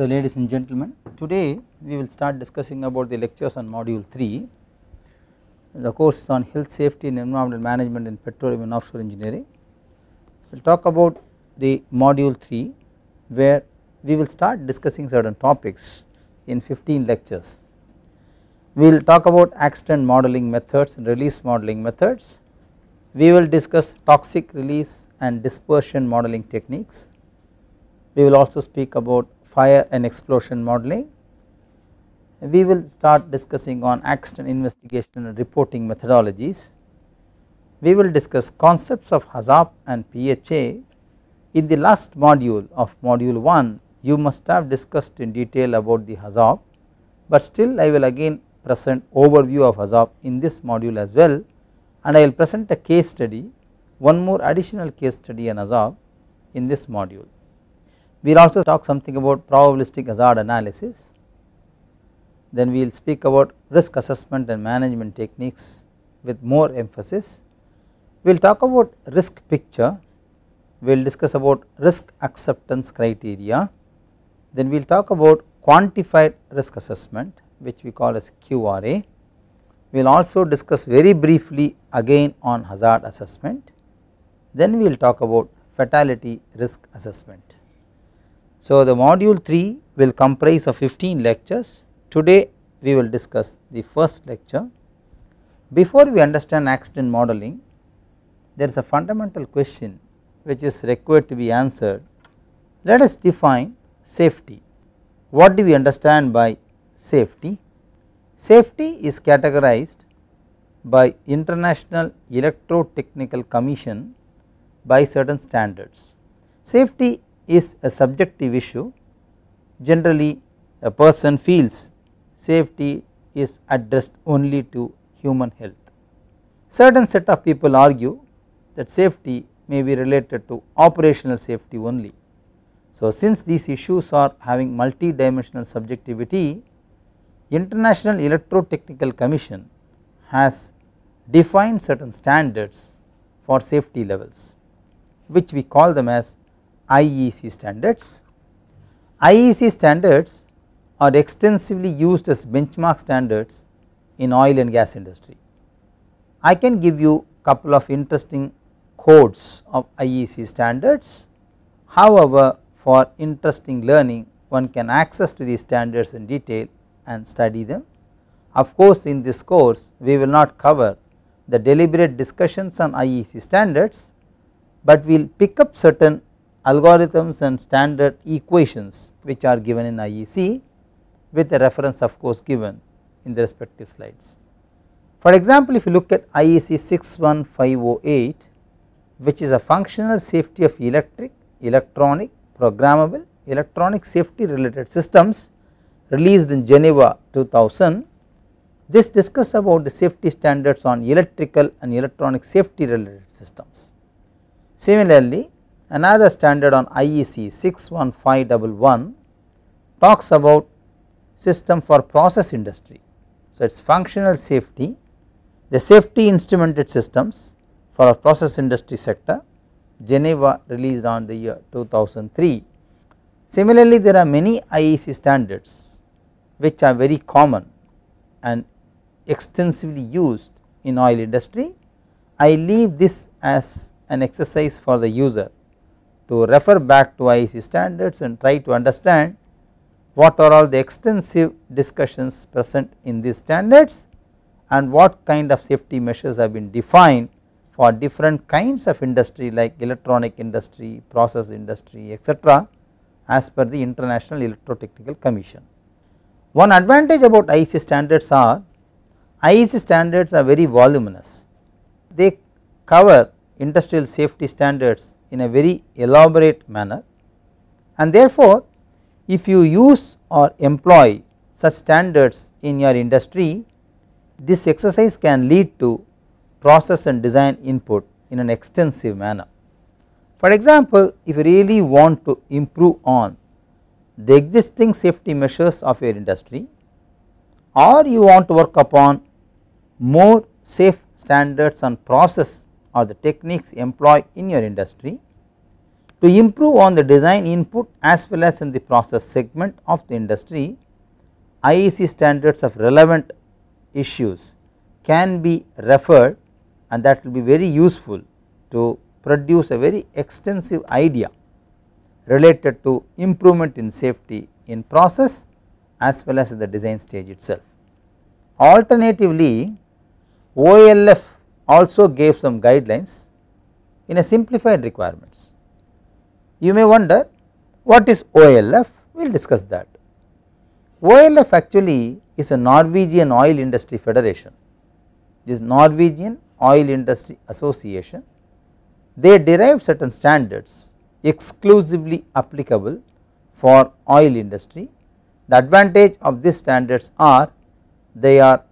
So, ladies and gentlemen today we will start discussing about the lectures on module 3 the course on health safety and environmental management in petroleum and offshore engineering. We will talk about the module 3 where we will start discussing certain topics in 15 lectures. We will talk about accident modeling methods and release modeling methods. We will discuss toxic release and dispersion modeling techniques. We will also speak about fire and explosion modeling. We will start discussing on accident investigation and reporting methodologies. We will discuss concepts of HAZOP and PHA. In the last module of module 1 you must have discussed in detail about the HAZOP, but still I will again present overview of HAZOP in this module as well and I will present a case study, one more additional case study on HAZOP in this module. We will also talk something about probabilistic hazard analysis, then we will speak about risk assessment and management techniques with more emphasis. We will talk about risk picture, we will discuss about risk acceptance criteria, then we will talk about quantified risk assessment which we call as QRA. We will also discuss very briefly again on hazard assessment, then we will talk about fatality risk assessment. So, the module 3 will comprise of 15 lectures. Today we will discuss the first lecture. Before we understand accident modeling, there is a fundamental question which is required to be answered. Let us define safety. What do we understand by safety? Safety is categorized by International Electrotechnical Commission by certain standards. Safety is a subjective issue generally a person feels safety is addressed only to human health. Certain set of people argue that safety may be related to operational safety only. So, since these issues are having multi-dimensional subjectivity, International Electrotechnical Commission has defined certain standards for safety levels which we call them as IEC standards. IEC standards are extensively used as benchmark standards in oil and gas industry. I can give you couple of interesting codes of IEC standards. However, for interesting learning one can access to these standards in detail and study them. Of course, in this course we will not cover the deliberate discussions on IEC standards, but we will pick up certain algorithms and standard equations which are given in IEC with a reference of course given in the respective slides. For example, if you look at IEC 61508 which is a functional safety of electric, electronic, programmable, electronic safety related systems released in Geneva 2000. This discusses about the safety standards on electrical and electronic safety related systems. Similarly, Another standard on IEC 61511 talks about system for process industry. So, it is functional safety, the safety instrumented systems for a process industry sector Geneva released on the year 2003. Similarly, there are many IEC standards which are very common and extensively used in oil industry. I leave this as an exercise for the user to refer back to IEC standards and try to understand what are all the extensive discussions present in these standards and what kind of safety measures have been defined for different kinds of industry like electronic industry, process industry etc as per the International Electrotechnical Commission. One advantage about IEC standards are IEC standards are very voluminous, they cover industrial safety standards in a very elaborate manner and therefore, if you use or employ such standards in your industry, this exercise can lead to process and design input in an extensive manner. For example, if you really want to improve on the existing safety measures of your industry or you want to work upon more safe standards and process or the techniques employed in your industry to improve on the design input as well as in the process segment of the industry IEC standards of relevant issues can be referred and that will be very useful to produce a very extensive idea related to improvement in safety in process as well as in the design stage itself. Alternatively, OLF also gave some guidelines in a simplified requirements. You may wonder what is OLF, we will discuss that. OLF actually is a Norwegian Oil Industry Federation, this Norwegian Oil Industry Association, they derive certain standards exclusively applicable for oil industry. The advantage of these standards are they are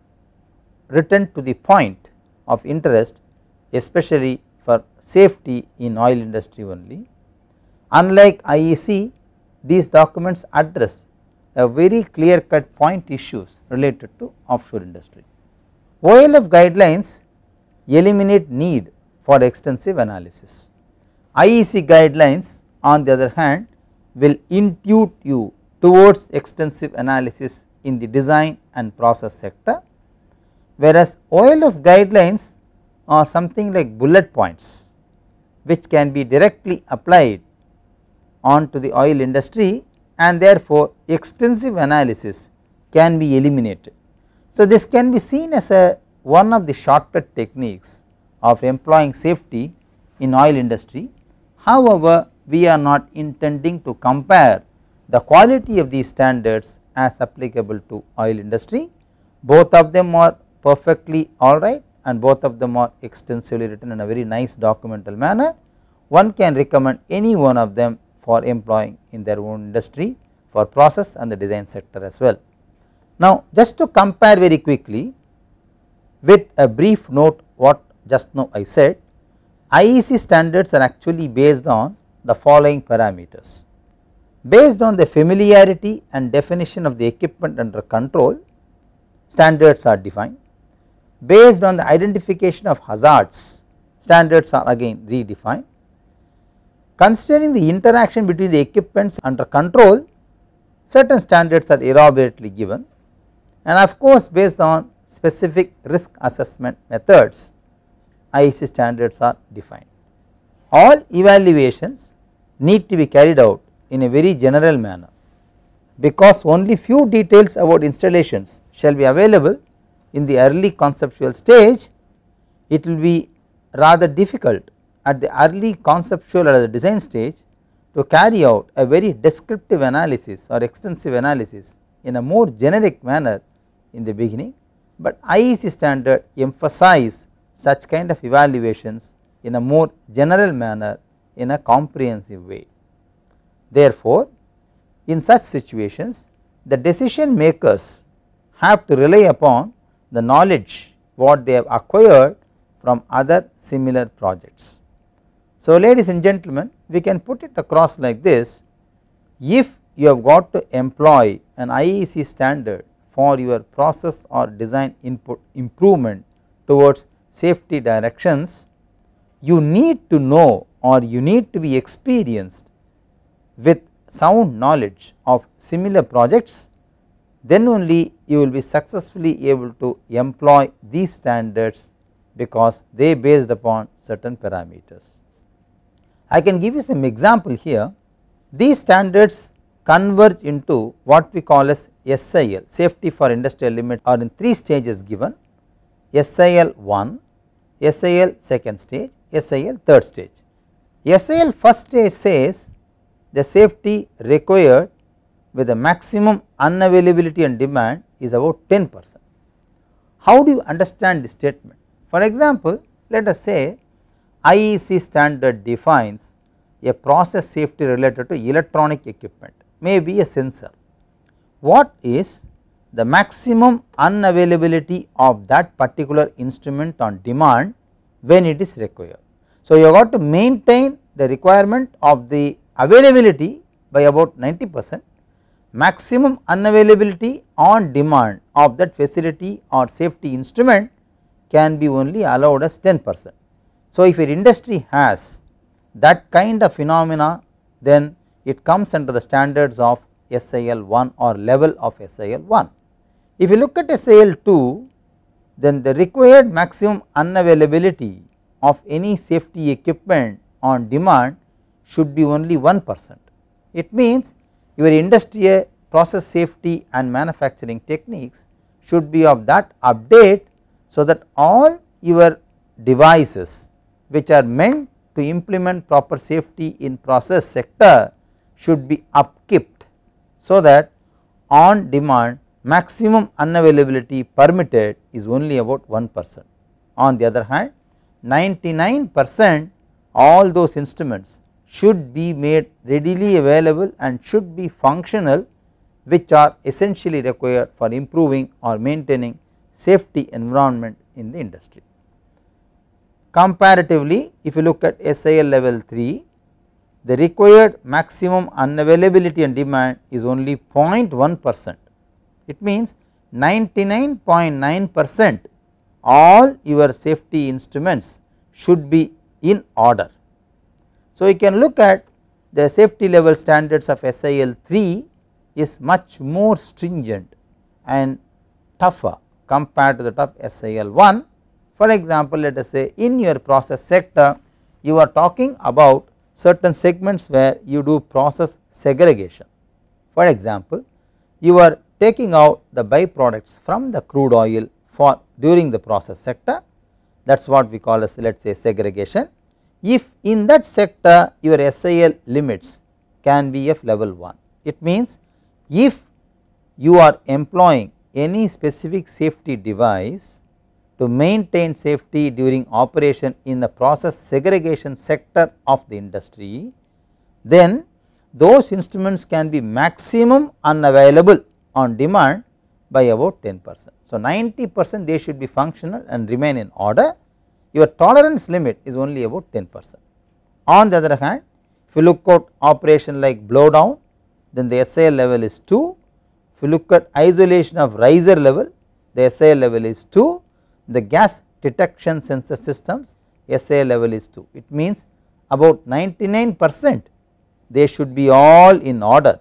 written to the point of interest especially for safety in oil industry only. Unlike IEC these documents address a very clear cut point issues related to offshore industry. OLF guidelines eliminate need for extensive analysis. IEC guidelines on the other hand will intuit you towards extensive analysis in the design and process sector whereas OLF guidelines are something like bullet points which can be directly applied onto the oil industry and therefore extensive analysis can be eliminated. So, this can be seen as a one of the shortcut techniques of employing safety in oil industry. However, we are not intending to compare the quality of these standards as applicable to oil industry. Both of them are perfectly alright and both of them are extensively written in a very nice documental manner. One can recommend any one of them for employing in their own industry for process and the design sector as well. Now just to compare very quickly with a brief note what just now I said, IEC standards are actually based on the following parameters. Based on the familiarity and definition of the equipment under control, standards are defined based on the identification of hazards standards are again redefined. Considering the interaction between the equipments under control certain standards are elaborately given and of course based on specific risk assessment methods IEC standards are defined. All evaluations need to be carried out in a very general manner because only few details about installations shall be available in the early conceptual stage it will be rather difficult at the early conceptual or the design stage to carry out a very descriptive analysis or extensive analysis in a more generic manner in the beginning, but IEC standard emphasize such kind of evaluations in a more general manner in a comprehensive way. Therefore, in such situations the decision makers have to rely upon the knowledge what they have acquired from other similar projects. So, ladies and gentlemen we can put it across like this if you have got to employ an IEC standard for your process or design input improvement towards safety directions you need to know or you need to be experienced with sound knowledge of similar projects then only you will be successfully able to employ these standards because they based upon certain parameters. I can give you some example here these standards converge into what we call as SIL safety for industrial limit are in 3 stages given SIL 1, SIL second stage, SIL third stage. SIL first stage says the safety required with the maximum unavailability and demand is about 10 percent. How do you understand this statement? For example, let us say IEC standard defines a process safety related to electronic equipment may be a sensor. What is the maximum unavailability of that particular instrument on demand when it is required. So, you got to maintain the requirement of the availability by about 90 percent maximum unavailability on demand of that facility or safety instrument can be only allowed as 10 percent. So, if your industry has that kind of phenomena then it comes under the standards of SIL 1 or level of SIL 1. If you look at SIL 2 then the required maximum unavailability of any safety equipment on demand should be only 1 percent. It means your industrial process safety and manufacturing techniques should be of that update so that all your devices which are meant to implement proper safety in process sector should be upkept so that on demand maximum unavailability permitted is only about 1 percent. On the other hand 99 percent all those instruments should be made readily available and should be functional which are essentially required for improving or maintaining safety environment in the industry. Comparatively if you look at SIL level 3 the required maximum unavailability and demand is only 0.1 percent. It means 99.9 percent all your safety instruments should be in order so, we can look at the safety level standards of SIL 3 is much more stringent and tougher compared to that of SIL 1. For example, let us say in your process sector you are talking about certain segments where you do process segregation. For example, you are taking out the byproducts from the crude oil for during the process sector that is what we call as let us say segregation if in that sector your SIL limits can be of level 1. It means if you are employing any specific safety device to maintain safety during operation in the process segregation sector of the industry, then those instruments can be maximum unavailable on demand by about 10 percent. So, 90 percent they should be functional and remain in order your tolerance limit is only about 10 percent. On the other hand, if you look at operation like blow down, then the SI level is 2. If you look at isolation of riser level, the SI level is 2. The gas detection sensor systems SI level is 2. It means about 99 percent they should be all in order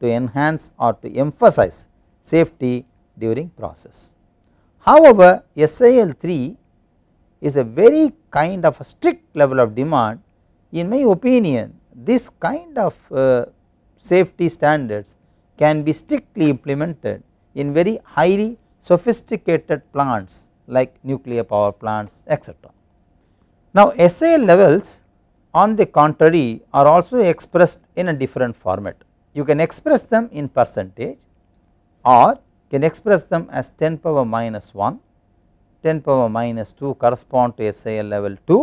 to enhance or to emphasize safety during process. However, SIL 3 is a very kind of a strict level of demand in my opinion this kind of uh, safety standards can be strictly implemented in very highly sophisticated plants like nuclear power plants etc. Now SAL levels on the contrary are also expressed in a different format. You can express them in percentage or can express them as 10 power minus 1 10 power minus 2 correspond to SIL level 2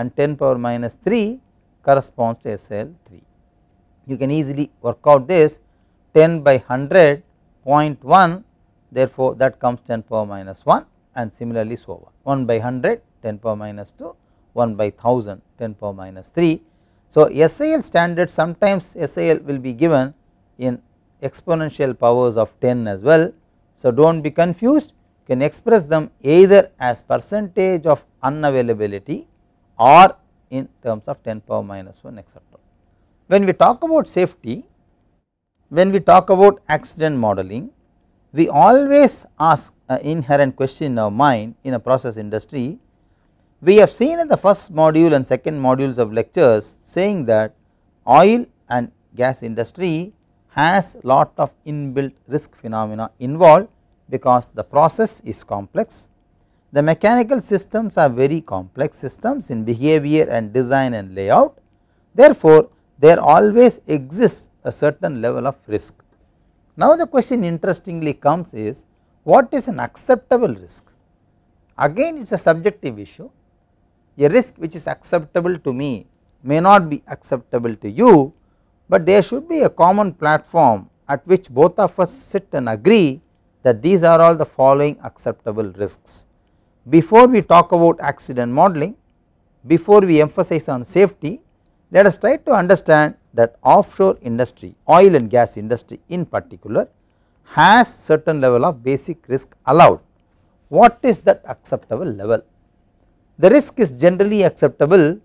and 10 power minus 3 corresponds to SIL 3. You can easily work out this 10 by 100.1, therefore, that comes 10 power minus 1 and similarly so on 1 by 100 10 power minus 2 1 by 1000 10 power minus 3. So, SIL standard sometimes SIL will be given in exponential powers of 10 as well. So, do not be confused can express them either as percentage of unavailability or in terms of 10 power minus 1 etcetera. When we talk about safety, when we talk about accident modeling, we always ask an inherent question in our mind in a process industry. We have seen in the first module and second modules of lectures saying that oil and gas industry has lot of inbuilt risk phenomena involved because the process is complex. The mechanical systems are very complex systems in behavior and design and layout. Therefore, there always exists a certain level of risk. Now, the question interestingly comes is what is an acceptable risk? Again it is a subjective issue, a risk which is acceptable to me may not be acceptable to you, but there should be a common platform at which both of us sit and agree that these are all the following acceptable risks. Before we talk about accident modeling, before we emphasize on safety, let us try to understand that offshore industry, oil and gas industry in particular has certain level of basic risk allowed. What is that acceptable level? The risk is generally acceptable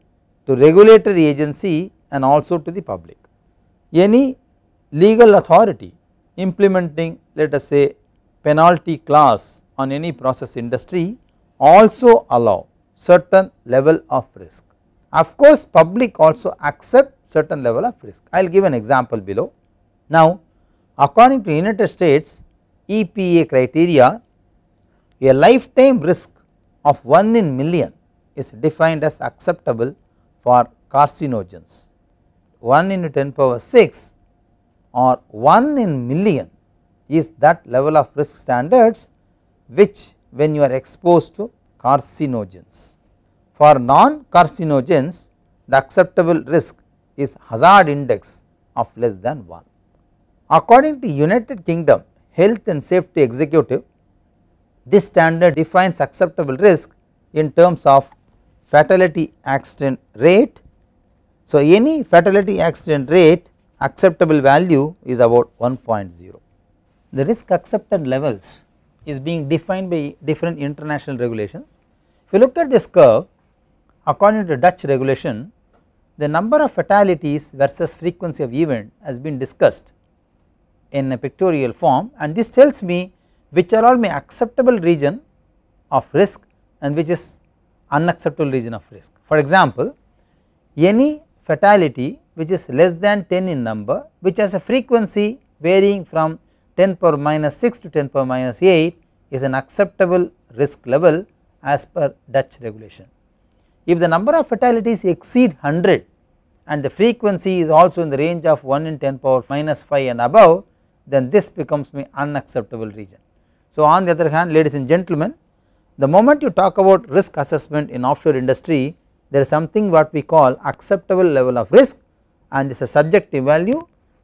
to regulatory agency and also to the public. Any legal authority implementing let us say penalty clause on any process industry also allow certain level of risk. Of course, public also accept certain level of risk. I will give an example below. Now, according to United States EPA criteria, a lifetime risk of 1 in million is defined as acceptable for carcinogens. 1 into 10 power 6 or 1 in million is that level of risk standards which when you are exposed to carcinogens. For non carcinogens the acceptable risk is hazard index of less than 1. According to United Kingdom Health and Safety Executive this standard defines acceptable risk in terms of fatality accident rate. So, any fatality accident rate acceptable value is about 1.0 the risk acceptance levels is being defined by different international regulations. If you look at this curve according to Dutch regulation the number of fatalities versus frequency of event has been discussed in a pictorial form and this tells me which are all my acceptable region of risk and which is unacceptable region of risk. For example, any fatality which is less than 10 in number which has a frequency varying from 10 power minus 6 to 10 power minus 8 is an acceptable risk level as per Dutch regulation. If the number of fatalities exceed 100 and the frequency is also in the range of 1 in 10 power minus 5 and above then this becomes an unacceptable region. So, on the other hand ladies and gentlemen the moment you talk about risk assessment in offshore industry there is something what we call acceptable level of risk and this is a subjective value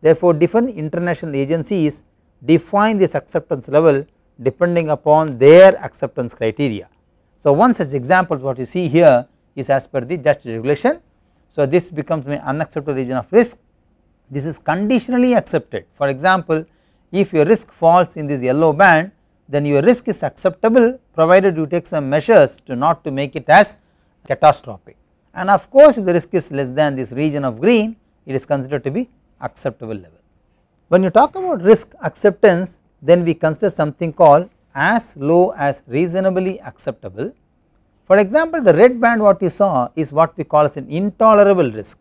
therefore different international agencies define this acceptance level depending upon their acceptance criteria. So, one such example what you see here is as per the Dutch regulation. So, this becomes an unacceptable region of risk this is conditionally accepted for example, if your risk falls in this yellow band then your risk is acceptable provided you take some measures to not to make it as catastrophic and of course if the risk is less than this region of green it is considered to be acceptable level. When you talk about risk acceptance then we consider something called as low as reasonably acceptable. For example, the red band what you saw is what we call as an intolerable risk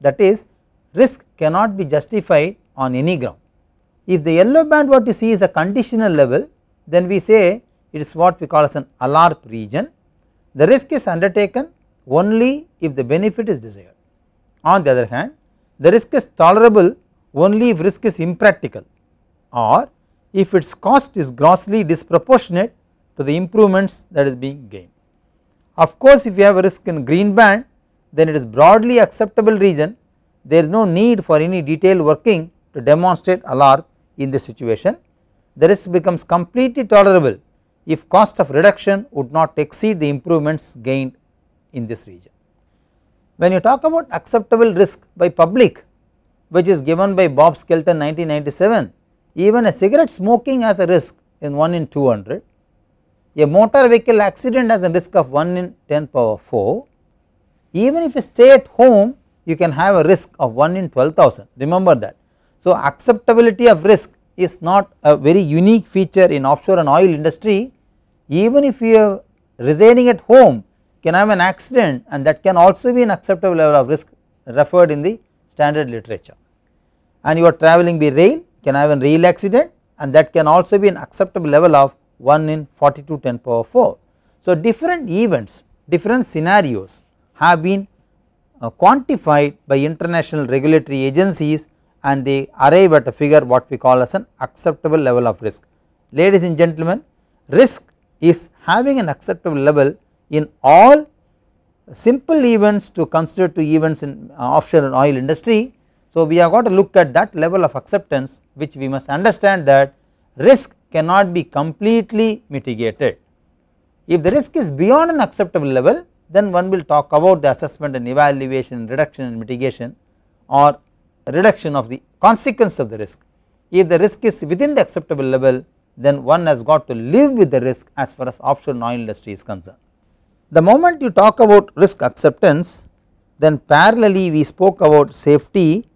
that is risk cannot be justified on any ground. If the yellow band what you see is a conditional level then we say it is what we call as an ALARP region. The risk is undertaken only if the benefit is desired. On the other hand the risk is tolerable only if risk is impractical or if its cost is grossly disproportionate to the improvements that is being gained. Of course, if you have a risk in green band then it is broadly acceptable region there is no need for any detailed working to demonstrate alarm in this situation. The risk becomes completely tolerable if cost of reduction would not exceed the improvements gained in this region. When you talk about acceptable risk by public which is given by Bob Skelton 1997, even a cigarette smoking has a risk in 1 in 200, a motor vehicle accident has a risk of 1 in 10 power 4, even if you stay at home you can have a risk of 1 in 12,000 remember that. So, acceptability of risk is not a very unique feature in offshore and oil industry even if you are residing at home can have an accident and that can also be an acceptable level of risk referred in the standard literature and you are travelling by rail you can have a rail accident and that can also be an acceptable level of 1 in 42 10 power 4. So, different events different scenarios have been uh, quantified by international regulatory agencies and they arrive at a figure what we call as an acceptable level of risk. Ladies and gentlemen risk is having an acceptable level in all simple events to consider to events in uh, offshore and oil industry so, we have got to look at that level of acceptance which we must understand that risk cannot be completely mitigated. If the risk is beyond an acceptable level then one will talk about the assessment and evaluation reduction and mitigation or reduction of the consequence of the risk. If the risk is within the acceptable level then one has got to live with the risk as far as offshore oil industry is concerned. The moment you talk about risk acceptance then parallelly we spoke about safety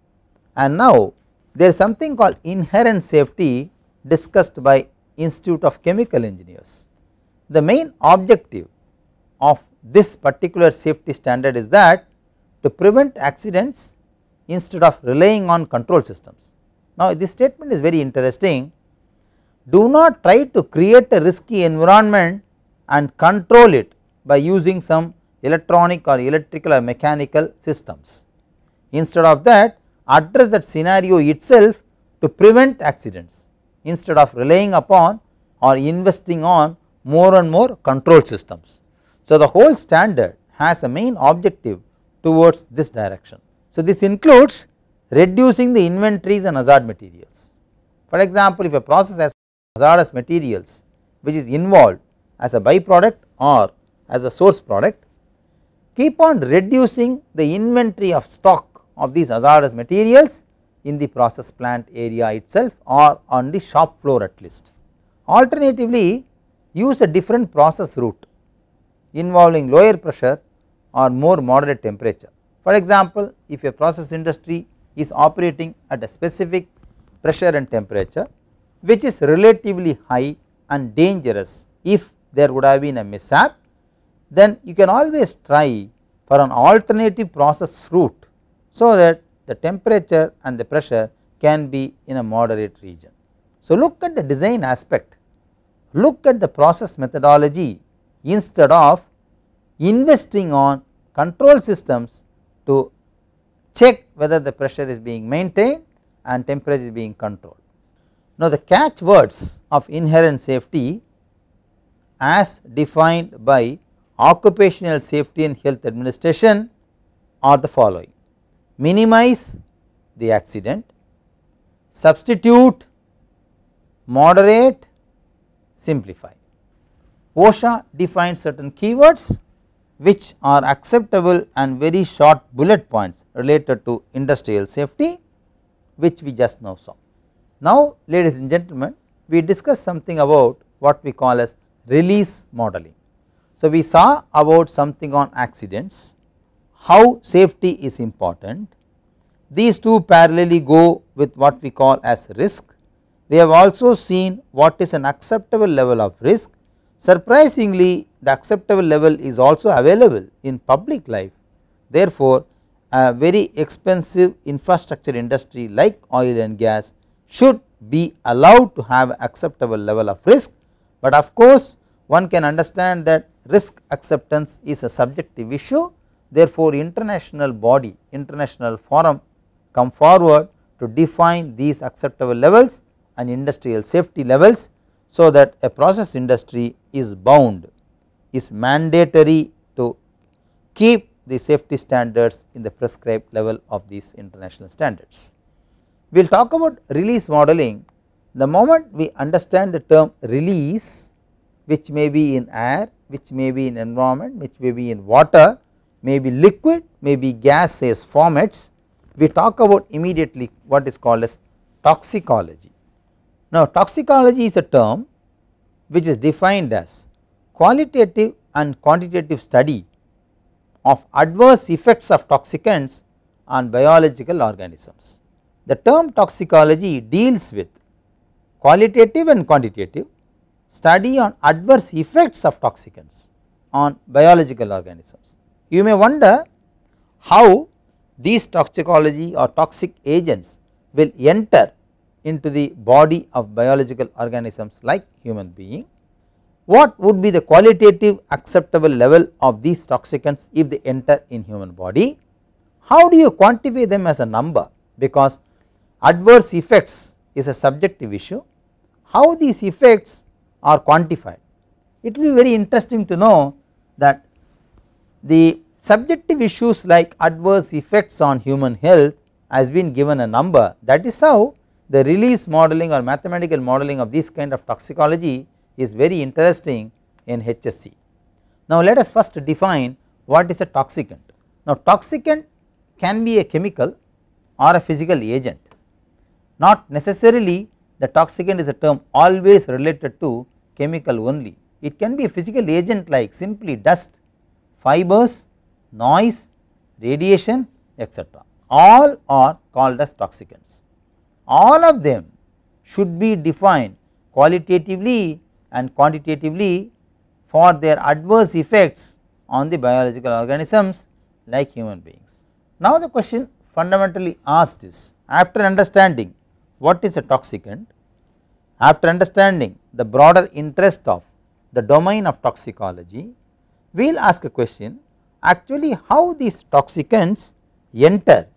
and now there is something called inherent safety discussed by Institute of Chemical Engineers. The main objective of this particular safety standard is that to prevent accidents instead of relying on control systems. Now, this statement is very interesting do not try to create a risky environment and control it by using some electronic or electrical or mechanical systems. Instead of that address that scenario itself to prevent accidents instead of relying upon or investing on more and more control systems. So, the whole standard has a main objective towards this direction. So, this includes reducing the inventories and hazard materials. For example, if a process has hazardous materials which is involved as a byproduct or as a source product, keep on reducing the inventory of stock of these hazardous materials in the process plant area itself or on the shop floor at least. Alternatively, use a different process route involving lower pressure or more moderate temperature. For example, if a process industry is operating at a specific pressure and temperature which is relatively high and dangerous if there would have been a mishap, then you can always try for an alternative process route so that the temperature and the pressure can be in a moderate region. So, look at the design aspect, look at the process methodology instead of investing on control systems to check whether the pressure is being maintained and temperature is being controlled. Now, the catchwords of inherent safety as defined by Occupational Safety and Health Administration are the following minimize the accident, substitute, moderate, simplify. OSHA defines certain keywords which are acceptable and very short bullet points related to industrial safety which we just now saw. Now ladies and gentlemen we discussed something about what we call as release modeling. So we saw about something on accidents, how safety is important. These two parallelly go with what we call as risk. We have also seen what is an acceptable level of risk. Surprisingly, the acceptable level is also available in public life. Therefore, a very expensive infrastructure industry like oil and gas should be allowed to have acceptable level of risk. But of course, one can understand that risk acceptance is a subjective issue Therefore, international body, international forum come forward to define these acceptable levels and industrial safety levels so that a process industry is bound, is mandatory to keep the safety standards in the prescribed level of these international standards. We will talk about release modeling. The moment we understand the term release which may be in air, which may be in environment, which may be in water, may be liquid, may be gaseous formats, we talk about immediately what is called as toxicology. Now toxicology is a term which is defined as qualitative and quantitative study of adverse effects of toxicants on biological organisms. The term toxicology deals with qualitative and quantitative study on adverse effects of toxicants on biological organisms. You may wonder how these toxicology or toxic agents will enter into the body of biological organisms like human being. What would be the qualitative acceptable level of these toxicants if they enter in human body? How do you quantify them as a number because adverse effects is a subjective issue. How these effects are quantified? It will be very interesting to know that the subjective issues like adverse effects on human health has been given a number that is how the release modeling or mathematical modeling of this kind of toxicology is very interesting in HSC. Now let us first define what is a toxicant. Now toxicant can be a chemical or a physical agent not necessarily the toxicant is a term always related to chemical only it can be a physical agent like simply dust fibers, noise, radiation etc. All are called as toxicants. All of them should be defined qualitatively and quantitatively for their adverse effects on the biological organisms like human beings. Now the question fundamentally asked is after understanding what is a toxicant, after understanding the broader interest of the domain of toxicology we will ask a question actually how these toxicants enter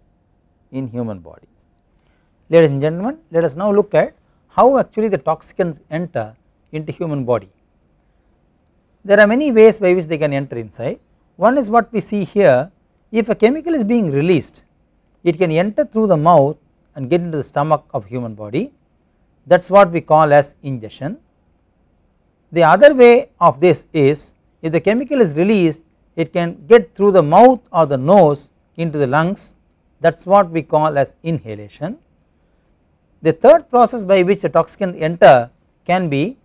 in human body. Ladies and gentlemen let us now look at how actually the toxicants enter into human body. There are many ways by which they can enter inside one is what we see here if a chemical is being released it can enter through the mouth and get into the stomach of human body that is what we call as ingestion. The other way of this is if the chemical is released it can get through the mouth or the nose into the lungs that is what we call as inhalation. The third process by which the toxicant enter can be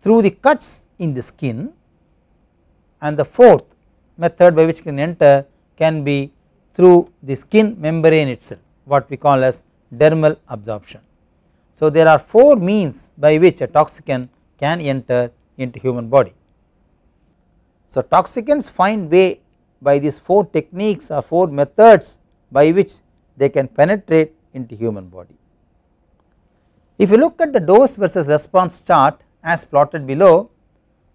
through the cuts in the skin and the fourth method by which can enter can be through the skin membrane itself what we call as dermal absorption. So there are 4 means by which a toxicant can enter into human body. So, toxicants find way by these 4 techniques or 4 methods by which they can penetrate into human body. If you look at the dose versus response chart as plotted below,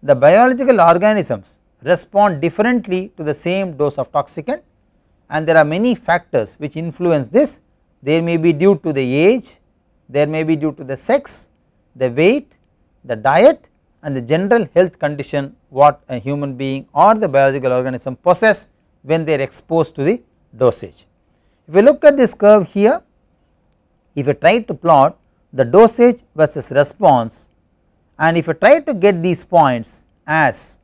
the biological organisms respond differently to the same dose of toxicant and there are many factors which influence this. There may be due to the age, there may be due to the sex, the weight, the diet and the general health condition what a human being or the biological organism possess when they are exposed to the dosage. If you look at this curve here, if you try to plot the dosage versus response and if you try to get these points as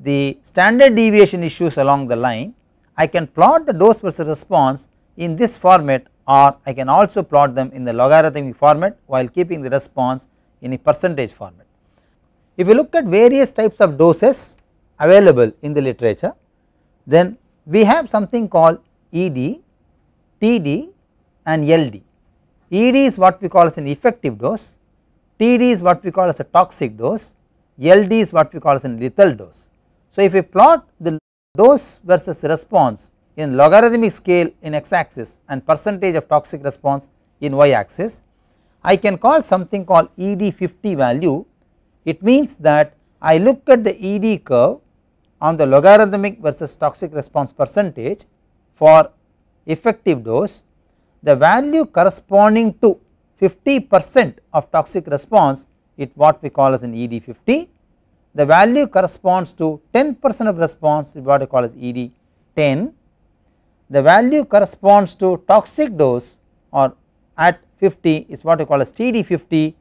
the standard deviation issues along the line, I can plot the dose versus response in this format or I can also plot them in the logarithmic format while keeping the response in a percentage format. If you look at various types of doses available in the literature, then we have something called ED, TD and LD. ED is what we call as an effective dose, TD is what we call as a toxic dose, LD is what we call as a lethal dose. So, if we plot the dose versus response in logarithmic scale in x axis and percentage of toxic response in y axis, I can call something called ED50 value it means that I look at the ED curve on the logarithmic versus toxic response percentage for effective dose, the value corresponding to 50 percent of toxic response it what we call as an ED 50, the value corresponds to 10 percent of response is what we call as ED 10, the value corresponds to toxic dose or at 50 is what we call as TD 50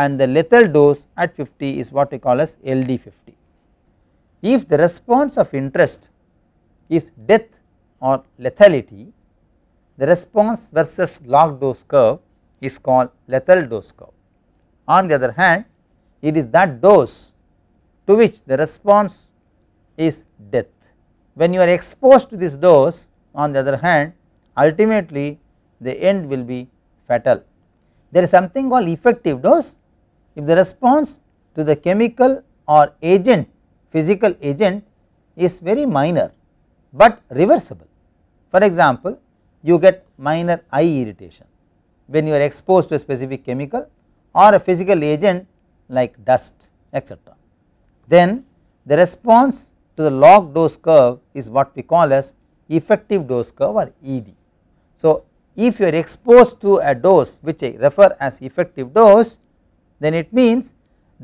and the lethal dose at 50 is what we call as LD50. If the response of interest is death or lethality, the response versus log dose curve is called lethal dose curve. On the other hand, it is that dose to which the response is death. When you are exposed to this dose on the other hand ultimately the end will be fatal. There is something called effective dose if the response to the chemical or agent physical agent is very minor, but reversible. For example, you get minor eye irritation when you are exposed to a specific chemical or a physical agent like dust etc. Then the response to the log dose curve is what we call as effective dose curve or ED. So, if you are exposed to a dose which I refer as effective dose then it means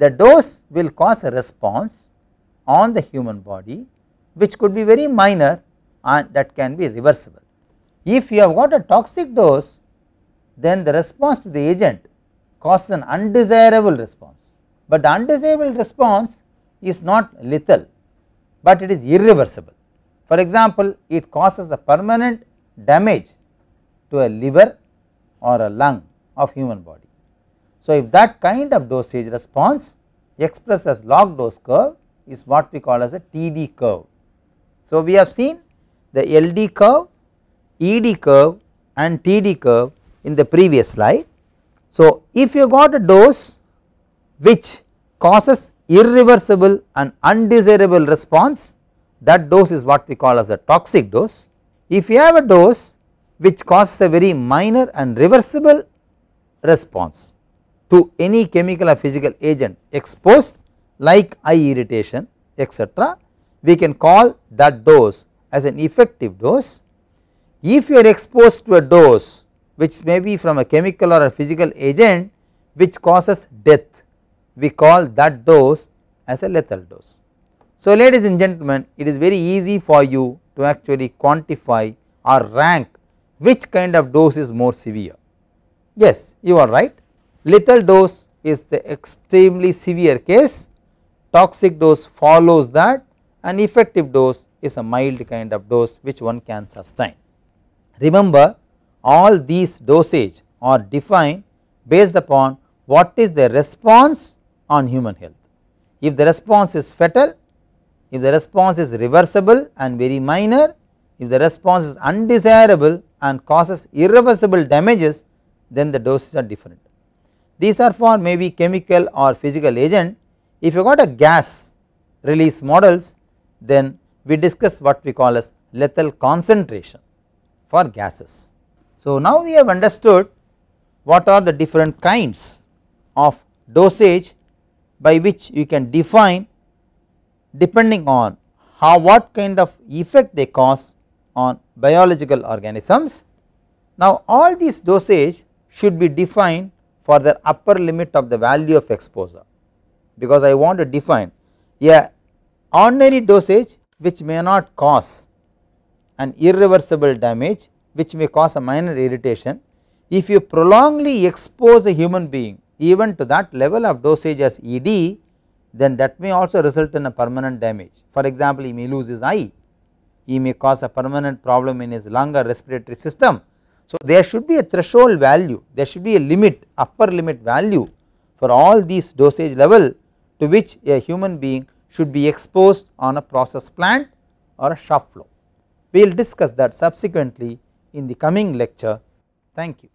the dose will cause a response on the human body which could be very minor and that can be reversible. If you have got a toxic dose then the response to the agent causes an undesirable response, but the undesirable response is not lethal, but it is irreversible. For example, it causes a permanent damage to a liver or a lung of human body. So, if that kind of dosage response expressed as log dose curve is what we call as a TD curve. So, we have seen the LD curve, ED curve and TD curve in the previous slide. So, if you got a dose which causes irreversible and undesirable response that dose is what we call as a toxic dose. If you have a dose which causes a very minor and reversible response to any chemical or physical agent exposed like eye irritation etc. we can call that dose as an effective dose. If you are exposed to a dose which may be from a chemical or a physical agent which causes death we call that dose as a lethal dose. So ladies and gentlemen it is very easy for you to actually quantify or rank which kind of dose is more severe. Yes you are right lethal dose is the extremely severe case, toxic dose follows that and effective dose is a mild kind of dose which one can sustain. Remember all these dosage are defined based upon what is the response on human health. If the response is fatal, if the response is reversible and very minor, if the response is undesirable and causes irreversible damages, then the doses are different. These are for maybe chemical or physical agent. If you got a gas release models, then we discuss what we call as lethal concentration for gases. So, now we have understood what are the different kinds of dosage by which you can define depending on how what kind of effect they cause on biological organisms. Now all these dosage should be defined for the upper limit of the value of exposure because I want to define a ordinary dosage which may not cause an irreversible damage which may cause a minor irritation if you prolongly expose a human being even to that level of dosage as ED then that may also result in a permanent damage. For example, he may lose his eye, he may cause a permanent problem in his lung or respiratory system so, there should be a threshold value, there should be a limit, upper limit value for all these dosage level to which a human being should be exposed on a process plant or a shop floor. We will discuss that subsequently in the coming lecture. Thank you.